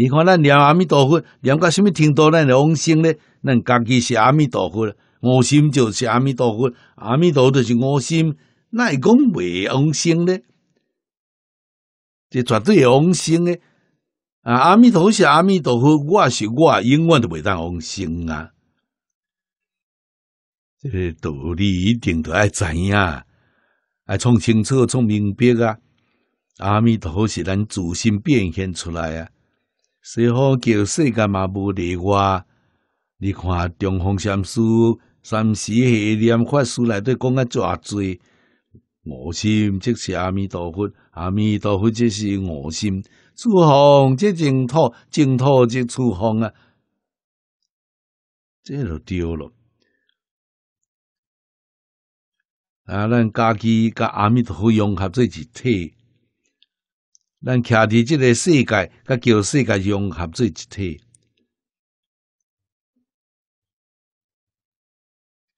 你看，咱念阿弥陀佛，念到什么天道？那往生咧。咱家己是阿弥陀佛，五心就是阿弥陀佛，阿弥陀就是五心。那讲没往生呢？这绝对会往生呢！阿弥陀佛是阿弥陀佛，我是我，永远都未当往生啊！这个道理一定都要知影，要创清楚、创明白啊！阿弥陀佛是咱祖心变现出来啊。西方叫世间嘛无例外，你看《中方禅书》三时四念法书》来底讲啊，抓罪，我心即是阿弥陀佛，阿弥陀佛即是我心。诸方即净土，净土即诸方啊，这就丢了。啊！咱家己甲阿弥陀佛融合做一体，咱徛伫这个世界，甲叫世界融合做一体。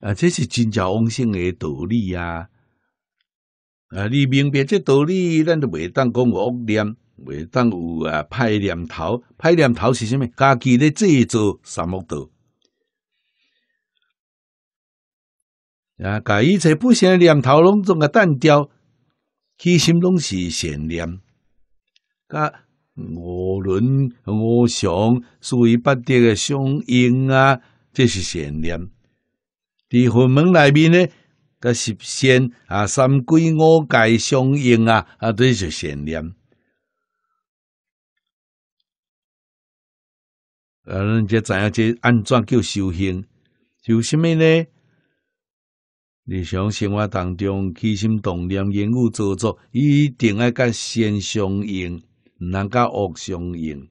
啊，这是真叫往生的道理啊。啊，你明白这道理，咱就袂当讲恶念，袂当有啊，歹念头。歹念头是啥物？家己咧制造三恶道。啊！甲一切不善念头拢总甲淡掉，起心拢是善念。甲五伦五常属于德的相应啊，这是善念。伫佛门内面呢，甲十善啊，三归五戒相应啊，啊，这是善念。啊，咱才知影这安怎叫修行，修什么呢？日常生活当中，起心动念、言语造作，一定要甲善相应，通甲恶相应。